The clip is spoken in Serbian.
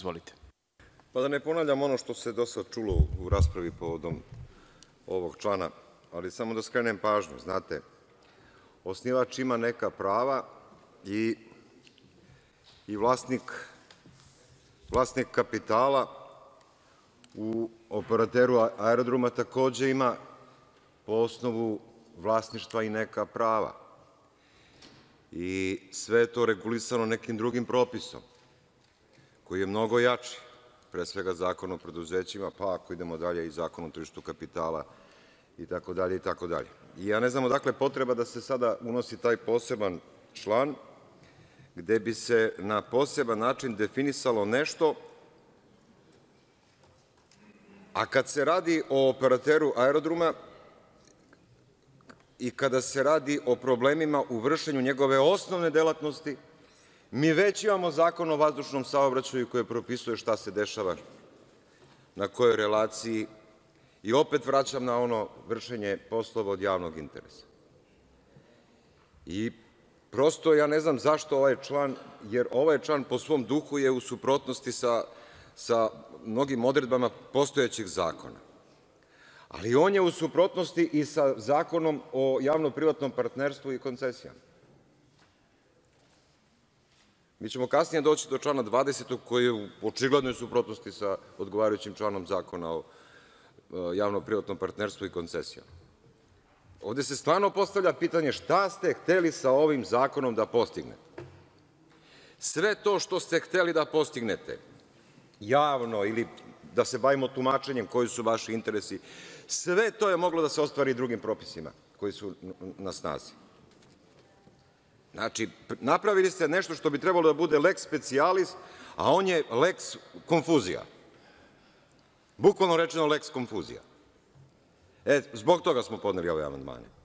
Izvolite. Pa da ne ponavljam ono što se do čulo u raspravi povodom ovog člana, ali samo da skrenem pažnju, znate, osnivač ima neka prava i vlasnik kapitala u operateru aerodroma takođe ima po osnovu vlasništva i neka prava i sve je to regulisano nekim drugim propisom koji je mnogo jači, pre svega Zakon o preduzećima, pa ako idemo dalje i Zakon o tržištu kapitala i i I tako tako dalje dalje. ja Ne znam odakle potreba da se sada unosi taj poseban član gde bi se na poseban način definisalo nešto, a kad se radi o operateru aerodroma i kada se radi o problemima u vršenju njegove osnovne delatnosti Mi već imamo Zakon o vazdušnom saobraćaju koji propisuje šta se dešava na kojoj relaciji i opet vraćam na ono vršenje poslova od javnog interesa. I prosto ja ne znam zašto ovaj član, jer ovaj član po svom duhu je u suprotnosti sa, sa mnogim odredbama postojećih zakona. Ali on je u suprotnosti i sa zakonom o javno-privatnom partnerstvu i koncesijama. Mi ćemo kasnije doći do člana 20. koji je u očiglednoj suprotnosti sa odgovarajućim članom Zakona o e, javno-privatnom partnerstvu i koncesijama. Ovde se stvarno postavlja pitanje šta ste hteli sa ovim zakonom da postignete? Sve to što ste hteli da postignete javno ili da se bavimo tumačenjem koji su vaši interesi, sve to je moglo da se ostvari drugim propisima koji su na snazi. Znači, napravili ste nešto što bi trebalo da bude lex specialis, a on je lex konfuzija. Bukvalno rečeno lex konfuzija. E, Zbog toga smo podneli ove amandmane.